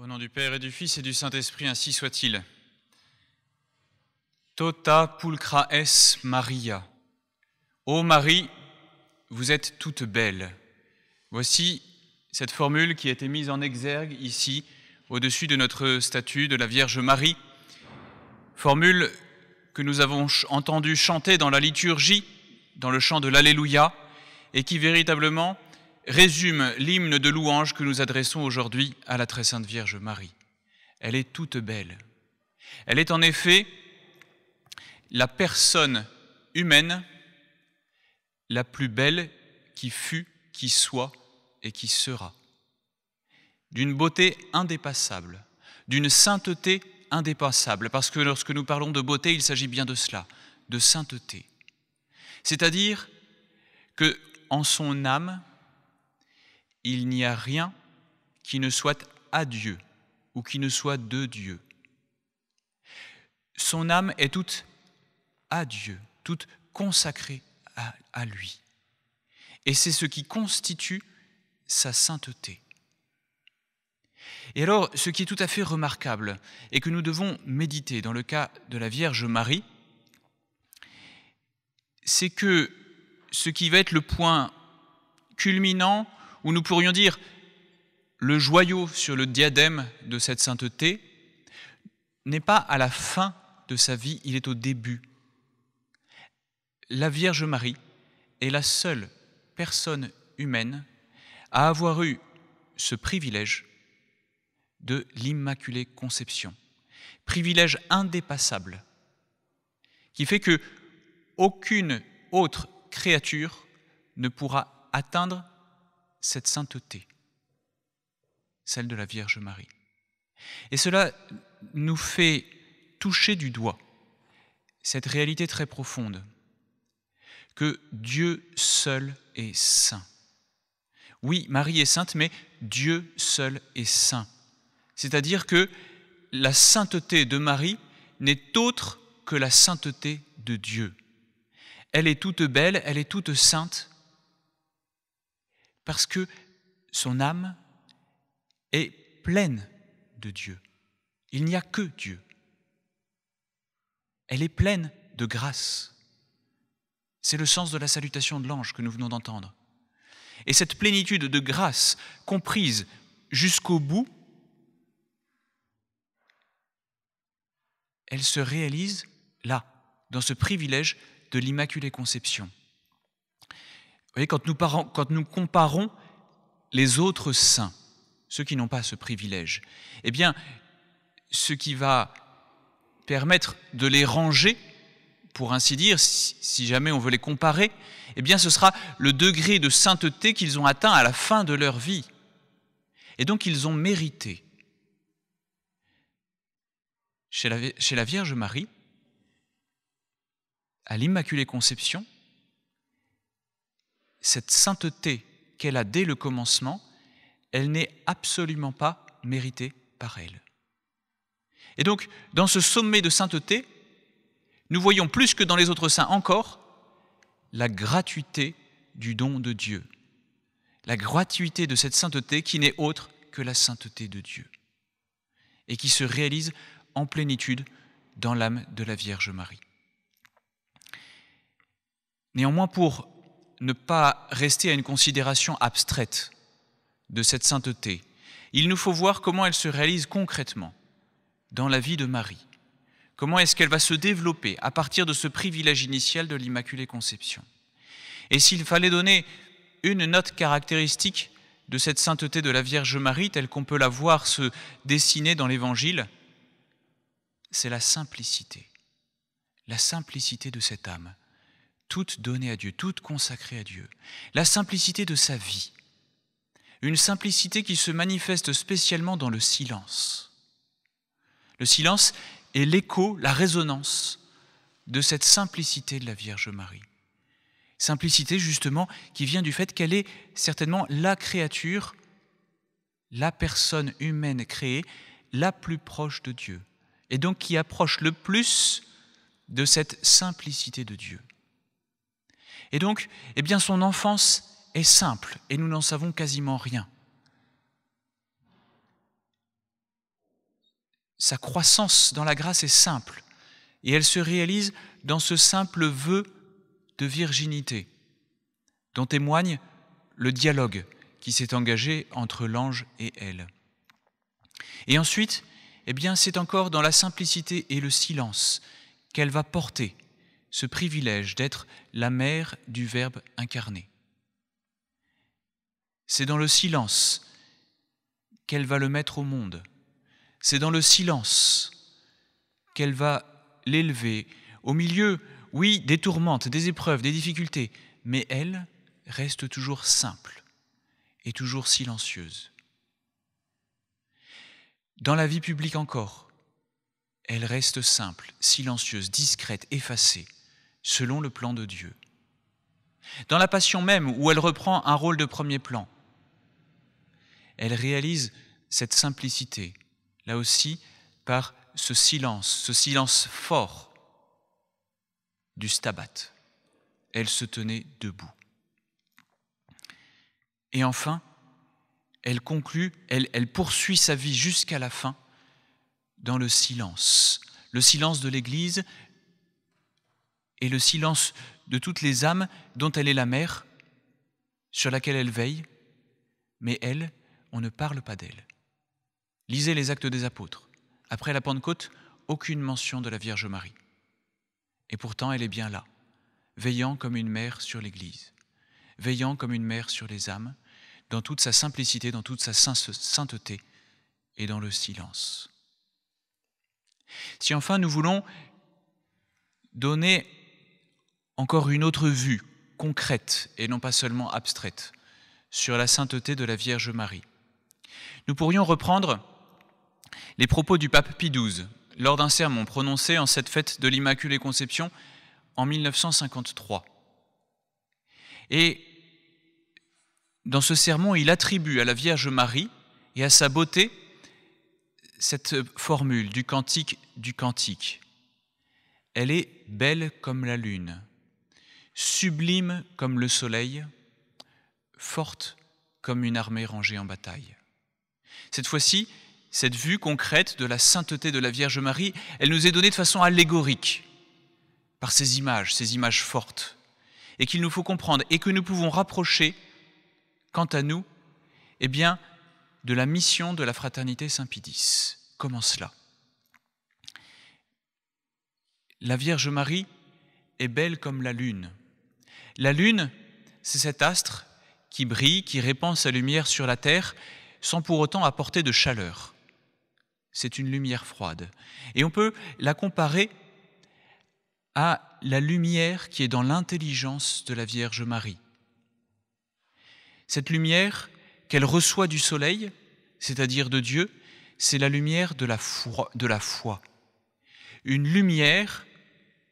Au nom du Père et du Fils et du Saint-Esprit, ainsi soit-il. Tota pulcra es Maria. Ô Marie, vous êtes toute belle. Voici cette formule qui a été mise en exergue ici, au-dessus de notre statue de la Vierge Marie. Formule que nous avons entendue chanter dans la liturgie, dans le chant de l'Alléluia, et qui véritablement résume l'hymne de louange que nous adressons aujourd'hui à la très sainte Vierge Marie. Elle est toute belle. Elle est en effet la personne humaine la plus belle qui fut, qui soit et qui sera. D'une beauté indépassable, d'une sainteté indépassable, parce que lorsque nous parlons de beauté, il s'agit bien de cela, de sainteté. C'est-à-dire que en son âme, il n'y a rien qui ne soit à Dieu ou qui ne soit de Dieu. Son âme est toute à Dieu, toute consacrée à, lui. Et c'est ce qui constitue sa sainteté. Et alors, ce qui est tout à fait remarquable et que nous devons méditer dans le cas de la Vierge Marie, c'est que ce qui va être le point culminant où nous pourrions dire le joyau sur le diadème de cette sainteté n'est pas à la fin de sa vie, il est au début. La Vierge Marie est la seule personne humaine à avoir eu ce privilège de l'Immaculée Conception, privilège indépassable, qui fait que aucune autre créature ne pourra atteindre cette sainteté, celle de la Vierge Marie. Et cela nous fait toucher du doigt cette réalité très profonde que Dieu seul est saint. Oui, Marie est sainte, mais Dieu seul est saint. C'est-à-dire que la sainteté de Marie n'est autre que la sainteté de Dieu. Elle est toute belle, elle est toute sainte, parce que son âme est pleine de Dieu. Il n'y a que Dieu. Elle est pleine de grâce. C'est le sens de la salutation de l'ange que nous venons d'entendre. Et cette plénitude de grâce, comprise jusqu'au bout, elle se réalise là, dans ce privilège de l'Immaculée Conception quand nous, comparons les autres saints, ceux qui n'ont pas ce privilège, eh bien, ce qui va permettre de les ranger, pour ainsi dire, si jamais on veut les comparer, eh bien ce sera le degré de sainteté qu'ils ont atteint à la fin de leur vie. Et donc ils ont mérité. chez la Vierge Marie, à l'Immaculée Conception, cette sainteté qu'elle a dès le commencement, elle n'est absolument pas méritée par elle. Et donc, dans ce sommet de sainteté, nous voyons plus que dans les autres saints encore la gratuité du don de Dieu, la gratuité de cette sainteté qui n'est autre que la sainteté de Dieu, et qui se réalise en plénitude dans l'âme de la Vierge Marie. Néanmoins, pour ne pas rester à une considération abstraite de cette sainteté. Il nous faut voir comment elle se réalise concrètement dans la vie de Marie. Comment est-ce qu'elle va se développer à partir de ce privilège initial de l'Immaculée Conception Et s'il fallait donner une note caractéristique de cette sainteté de la Vierge Marie, telle qu'on peut la voir se dessiner dans l'Évangile, c'est la simplicité. La simplicité de cette âme toute donnée à Dieu, toute consacrée à Dieu. La simplicité de sa vie. Une simplicité qui se manifeste spécialement dans le silence. Le silence est l'écho, la résonance de cette simplicité de la Vierge Marie. Simplicité justement qui vient du fait qu'elle est certainement la créature, la personne humaine créée, la plus proche de Dieu, et donc qui approche le plus de cette simplicité de Dieu. Et donc, eh bien, son enfance est simple et nous n'en savons quasiment rien. Sa croissance dans la grâce est simple et elle se réalise dans ce simple vœu de virginité dont témoigne le dialogue qui s'est engagé entre l'ange et elle. Et ensuite, eh bien, c'est encore dans la simplicité et le silence qu'elle va porter ce privilège d'être la mère du Verbe incarné. C'est dans le silence qu'elle va le mettre au monde. C'est dans le silence qu'elle va l'élever au milieu, oui, des tourmentes, des épreuves, des difficultés, mais elle reste toujours simple et toujours silencieuse. Dans la vie publique encore, elle reste simple, silencieuse, discrète, effacée selon le plan de Dieu. Dans la passion même, où elle reprend un rôle de premier plan, elle réalise cette simplicité, là aussi par ce silence, ce silence fort du stabat. Elle se tenait debout. Et enfin, elle conclut, elle, elle poursuit sa vie jusqu'à la fin dans le silence, le silence de l'Église, et le silence de toutes les âmes dont elle est la mère, sur laquelle elle veille, mais elle, on ne parle pas d'elle. Lisez les actes des apôtres. Après la Pentecôte, aucune mention de la Vierge Marie. Et pourtant, elle est bien là, veillant comme une mère sur l'Église, veillant comme une mère sur les âmes, dans toute sa simplicité, dans toute sa sainteté et dans le silence. Si enfin nous voulons donner encore une autre vue concrète et non pas seulement abstraite sur la sainteté de la Vierge Marie. Nous pourrions reprendre les propos du pape Pie XII lors d'un sermon prononcé en cette fête de l'Immaculée Conception en 1953. Et dans ce sermon, il attribue à la Vierge Marie et à sa beauté cette formule du cantique du cantique. Elle est belle comme la lune, sublime comme le soleil, forte comme une armée rangée en bataille. Cette fois-ci, cette vue concrète de la sainteté de la Vierge Marie, elle nous est donnée de façon allégorique, par ces images, ces images fortes, et qu'il nous faut comprendre et que nous pouvons rapprocher, quant à nous, eh bien, de la mission de la fraternité saint pidis Comment cela La Vierge Marie est belle comme la lune, la Lune, c'est cet astre qui brille, qui répand sa lumière sur la Terre sans pour autant apporter de chaleur. C'est une lumière froide. Et on peut la comparer à la lumière qui est dans l'intelligence de la Vierge Marie. Cette lumière qu'elle reçoit du soleil, c'est-à-dire de Dieu, c'est la lumière de la, de la foi. Une lumière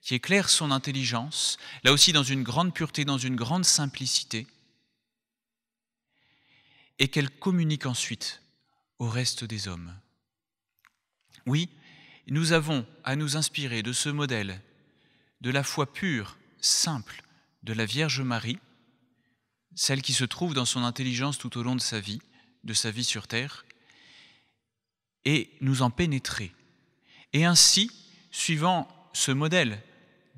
qui éclaire son intelligence, là aussi dans une grande pureté, dans une grande simplicité, et qu'elle communique ensuite au reste des hommes. Oui, nous avons à nous inspirer de ce modèle de la foi pure, simple de la Vierge Marie, celle qui se trouve dans son intelligence tout au long de sa vie, de sa vie sur terre, et nous en pénétrer. Et ainsi, suivant ce modèle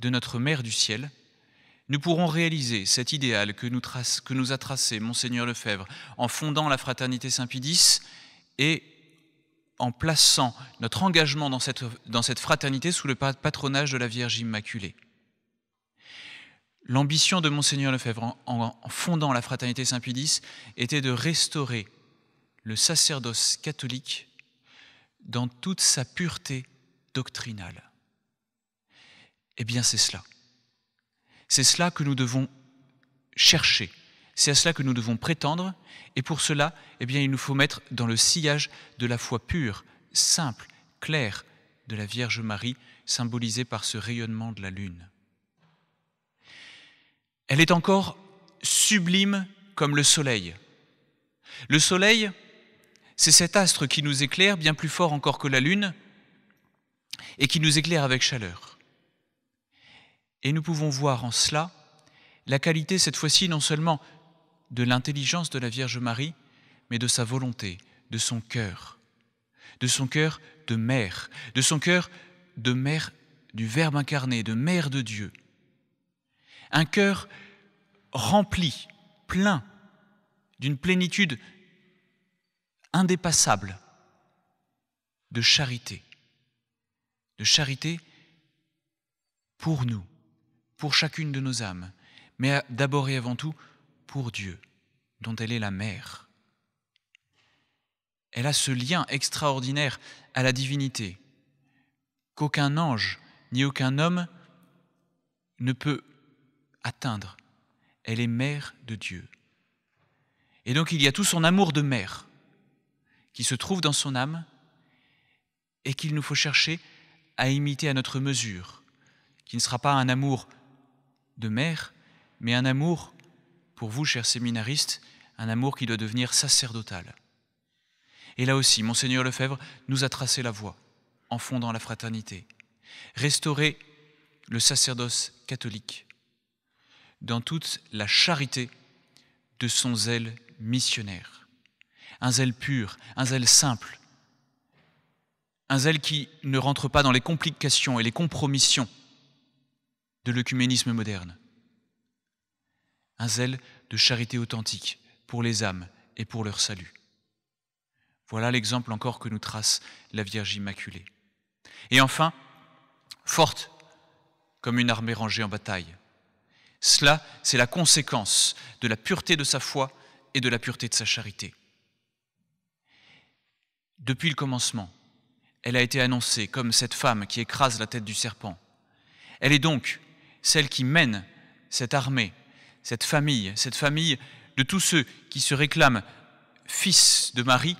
de notre Mère du ciel, nous pourrons réaliser cet idéal que nous, que nous a tracé Monseigneur Lefebvre en fondant la Fraternité Saint-Pédis et en plaçant notre engagement dans cette, dans cette fraternité sous le patronage de la Vierge Immaculée. L'ambition de Monseigneur Lefebvre en, en fondant la Fraternité Saint-Pédis était de restaurer le sacerdoce catholique dans toute sa pureté doctrinale. Eh bien, c'est cela. C'est cela que nous devons chercher. C'est à cela que nous devons prétendre. Et pour cela, eh bien, il nous faut mettre dans le sillage de la foi pure, simple, claire de la Vierge Marie, symbolisée par ce rayonnement de la Lune. Elle est encore sublime comme le soleil. Le soleil, c'est cet astre qui nous éclaire bien plus fort encore que la Lune et qui nous éclaire avec chaleur. Et nous pouvons voir en cela la qualité, cette fois-ci, non seulement de l'intelligence de la Vierge Marie, mais de sa volonté, de son cœur, de son cœur de mère, de son cœur de mère du Verbe incarné, de mère de Dieu. Un cœur rempli, plein, d'une plénitude indépassable de charité, de charité pour nous pour chacune de nos âmes, mais d'abord et avant tout pour Dieu, dont elle est la mère. Elle a ce lien extraordinaire à la divinité qu'aucun ange ni aucun homme ne peut atteindre. Elle est mère de Dieu. Et donc il y a tout son amour de mère qui se trouve dans son âme et qu'il nous faut chercher à imiter à notre mesure, qui ne sera pas un amour de mère, mais un amour, pour vous, chers séminaristes, un amour qui doit devenir sacerdotal. Et là aussi, Monseigneur Lefebvre nous a tracé la voie en fondant la fraternité. Restaurer le sacerdoce catholique dans toute la charité de son zèle missionnaire. Un zèle pur, un zèle simple, un zèle qui ne rentre pas dans les complications et les compromissions de l'œcuménisme moderne. Un zèle de charité authentique pour les âmes et pour leur salut. Voilà l'exemple encore que nous trace la Vierge Immaculée. Et enfin, forte comme une armée rangée en bataille. Cela, c'est la conséquence de la pureté de sa foi et de la pureté de sa charité. Depuis le commencement, elle a été annoncée comme cette femme qui écrase la tête du serpent. Elle est donc celle qui mène cette armée, cette famille, cette famille de tous ceux qui se réclament fils de Marie,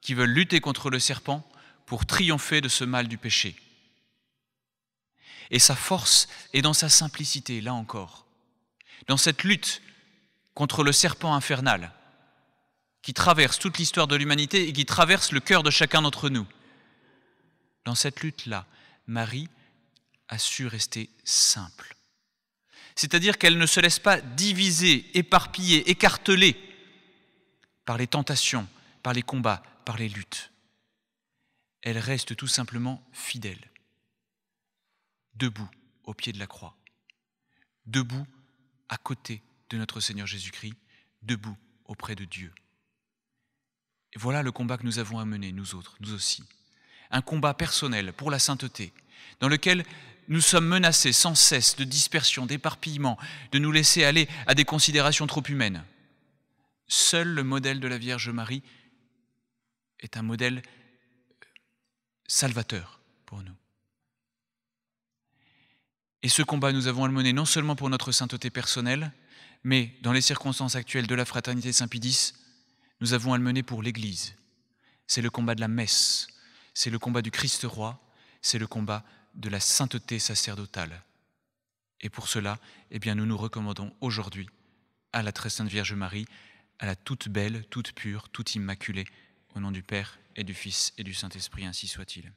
qui veulent lutter contre le serpent pour triompher de ce mal du péché. Et sa force est dans sa simplicité, là encore, dans cette lutte contre le serpent infernal qui traverse toute l'histoire de l'humanité et qui traverse le cœur de chacun d'entre nous. Dans cette lutte-là, Marie a su rester simple. C'est-à-dire qu'elle ne se laisse pas diviser, éparpiller, écarteler par les tentations, par les combats, par les luttes. Elle reste tout simplement fidèle, debout au pied de la croix, debout à côté de notre Seigneur Jésus-Christ, debout auprès de Dieu. Et voilà le combat que nous avons à mener, nous autres, nous aussi. Un combat personnel pour la sainteté, dans lequel nous sommes menacés sans cesse de dispersion, d'éparpillement, de nous laisser aller à des considérations trop humaines. Seul le modèle de la Vierge Marie est un modèle euh, salvateur pour nous. Et ce combat, nous avons à le mener non seulement pour notre sainteté personnelle, mais dans les circonstances actuelles de la fraternité Saint-Pédis, nous avons à le mener pour l'Église. C'est le combat de la messe, c'est le combat du Christ roi, c'est le combat de la sainteté sacerdotale. Et pour cela, eh bien, nous nous recommandons aujourd'hui à la très sainte Vierge Marie, à la toute belle, toute pure, toute immaculée, au nom du Père et du Fils et du Saint-Esprit, ainsi soit-il.